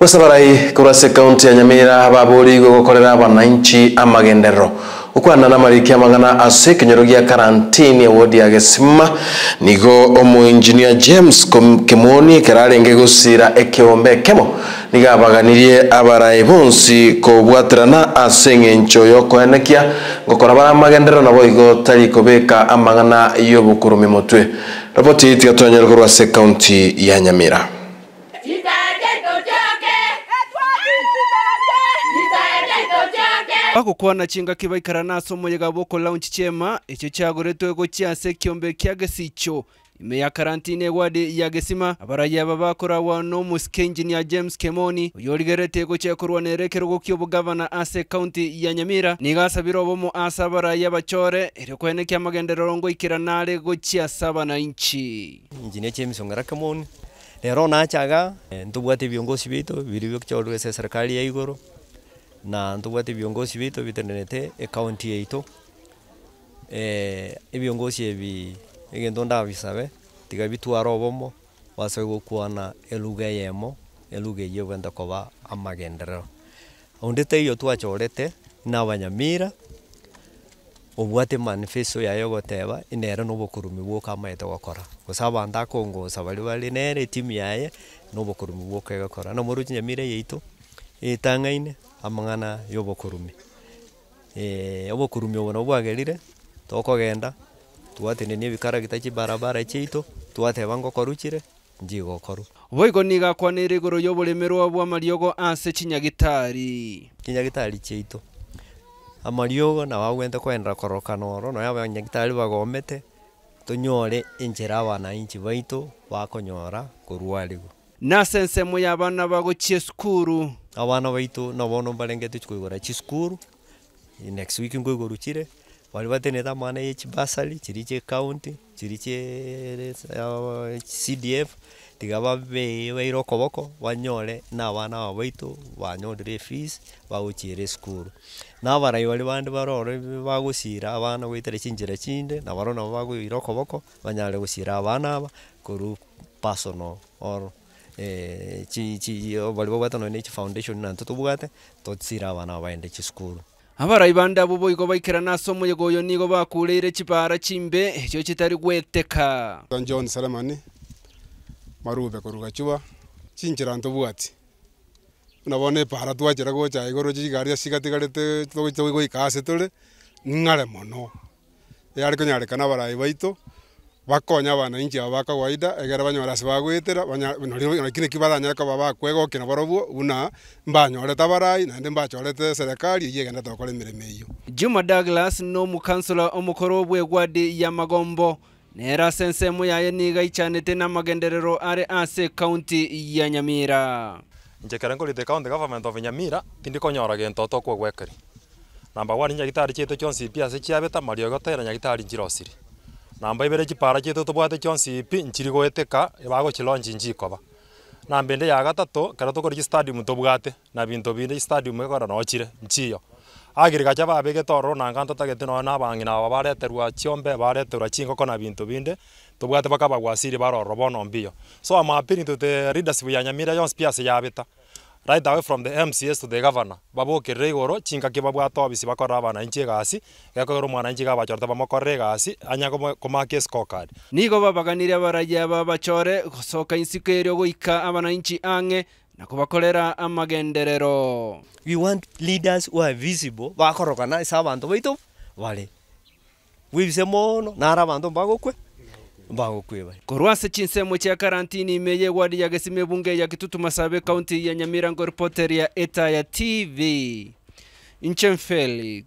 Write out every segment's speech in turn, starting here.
gwesabarai kurase kaunti ya nyamira baburiigwe gukorera abananchi amagenderero ukorana na ya magana ase ekenyoro gia karantini ya wodi ya gesima nigo omu engineer james kimoni kemoni kerarenge gosira ekeombe kemo niga abaganirie abarai bonsi na ase eng'encho yokoenekia ngokora bara amagenderero nabo igo tari kobeka amang'ana y'obokorumi motwe roboti itiga tonyere korwa ase ekaunti ya nyamira na chinga kibaikara nasomoye gaboko launch chema echo chagoretwe gochiase kia gesicho ime ya karantine egwadi yagesima abarayaba bakora wano omusika engineer james kemoni oyo origerete gochekorwa nerekerwa kia obogavana ase ekaunti ya nyamira nigasabire obomo ase abaraya bachore ere kweneki amagenderero ngoikera nare na inchi engineer james ong'era kemoni rero nachaga eh, ntobwate ebiongosi bitu biri biokichaorwa ase eserikari ya igoro na ntugwete viongozi bitu bitenenete ekaunti yetu eh evi ebi egento ndabisabe tiga bitwara obomo base gokwana eluga yemo eluga eye bwenda koba amagenderero onde teiyo twachorete na abanyamira obwate manifesto yayo goteba inere nobokurumi bwoka amaete gokora gose abanto akongosa bari bari nere etimu yaye nobokurumi bwoka egokora na moru chinyamira yeito etang'aine amang'ana yobokorumi eh ee, obokorumi obo bwagerire tokogenda twatenenie ebikaragita chibarabara chiaito twateba ngokoruchire njigokorwa boigo nigakwana ere igoro ya oboremerwa bwa amariogo ase chinyagitari chinyagitari chiaito amariogo nabo agwente koendera korokana oro nonya abanyagitari bagomete tonyore enchera abananchi baito bakonyora korwa ya abana bago sukuru abana baito nabo nombarengete chikoigora chisukuru next week ngoigorukire bari batenete amana yechibasari chiri checounty chiri che uh, cdf tiga babe baire okoboko banyore na abana aba baitu banyorire efees bagochiera esukuru na abarai bari bande barore bagosira abana goetera chinchera chinde nabaro nabo bagoira okoboko banyare gosira abana aba korwa personal or Eh, chi chi valivo no nechi foundation nanto tubwate totsira abana baende chisukuru abarai bande abo boigo baikirana asomoye goyo nigo bakureire chibara chimbe ekio chitari gweteka john salamani marube koruga chua chinchira ntobwati nabone para twachera gocha igoro chigari cigatigarete twigoikase tore ng'are mono yarikonya e rekana barai baito e bakonya bananchi aba ba kawaida egere banyorasi bagwetera nakine ki baranyareka baba bakwegokera borobwo buna mbanyoreta barai naende mbachorete serikali eye egenda tokora emeremo eyo juma douglas no na omukansela omukuru gwade ya magombo nera ase ensemo yaye niga ichanete na magenderero are ase county ya nyamira nchekere nkorete county government of nyamira tindi konyora gento otokwe gwekeri namba wani nyagitari chieto chionsi mbi ase chiabeta mariogo tera nyagitari nchirosiri namba ibere chipara chitu tobwate chionsi CP nchiri goeteka bagochilaunchi nchikoba namba ende ya gatato kera tokori chistadium tobwate na binto binde chistadium ekora nochire nchiyo ba bege babegete ororo nanga ntatagete noyo na ba bare abangi nabo bareterwa chiombe bareterwa chingoko na binto binde tobwate bakabagwasiri barororo robono mbiyo so ama to ntute eh, leadership ya nyamira yon piase ya ya right away from the MCS to the governor babokirire igoro chinka kibabwata obisi bakora inchi egasi gekogera omwananchi gabachorete bamokore egasi anya komaka escorecard nigo babaganire abaraia babachore gosoka insiko erio goika inchi ang'e na kubakorera amagenderero we want leaders who are visible bakorogana ase abanto baito bare bwebise mono nara abanto bagokwe mbangukweba korwase chinsemo chia karantini imeye wadi ya gesime bunge ya kitutu masabe kaunti ya nyamirango reporter ya eta ya tv inchen felix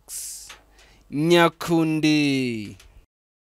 nyakundi